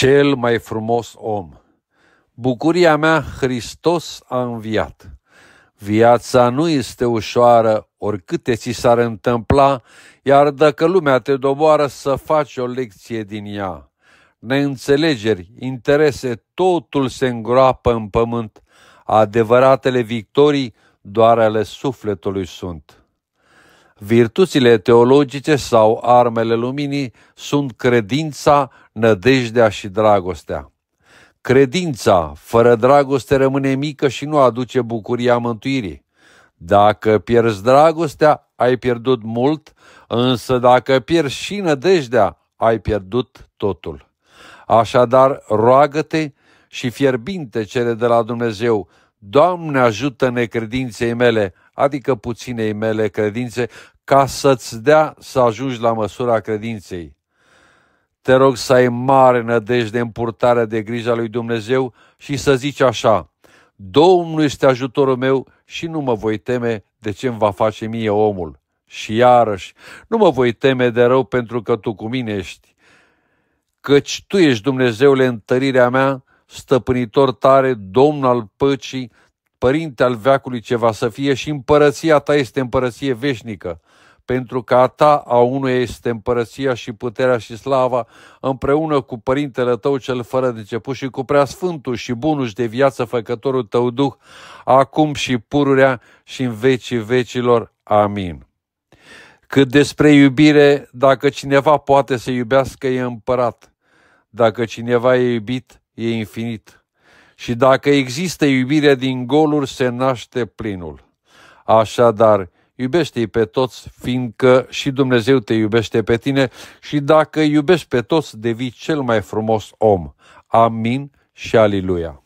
cel mai frumos om. Bucuria mea, Hristos a înviat. Viața nu este ușoară, oricâte ți s-ar întâmpla, iar dacă lumea te doboară să faci o lecție din ea. Neînțelegeri, interese, totul se îngroapă în pământ, adevăratele victorii doar ale sufletului sunt. Virtuțile teologice sau armele luminii sunt credința, nădejdea și dragostea. Credința fără dragoste rămâne mică și nu aduce bucuria mântuirii. Dacă pierzi dragostea, ai pierdut mult, însă dacă pierzi și nădejdea, ai pierdut totul. Așadar, roagă-te și fierbinte cere de la Dumnezeu Doamne ajută necredinței mele, adică puținei mele credințe, ca să-ți dea să ajungi la măsura credinței. Te rog să ai mare nădejde în purtarea de grija lui Dumnezeu și să zici așa, Domnul este ajutorul meu și nu mă voi teme de ce îmi va face mie omul. Și iarăși, nu mă voi teme de rău pentru că tu cu mine ești. Căci tu ești Dumnezeule întărirea mea stăpânitor tare, domn al păcii, părinte al veacului ce va să fie și împărăția ta este împărăție veșnică, pentru că a ta a unui este împărăția și puterea și slava, împreună cu părintele tău cel fără de început și cu prea sfântul și bunul și de viață făcătorul tău Duh, acum și pururea și în vecii vecilor. Amin. Cât despre iubire, dacă cineva poate să iubească, e împărat. Dacă cineva e iubit, e infinit. Și dacă există iubire din goluri, se naște plinul. Așadar, iubește-i pe toți, fiindcă și Dumnezeu te iubește pe tine și dacă iubești pe toți, devii cel mai frumos om. Amin și aliluia.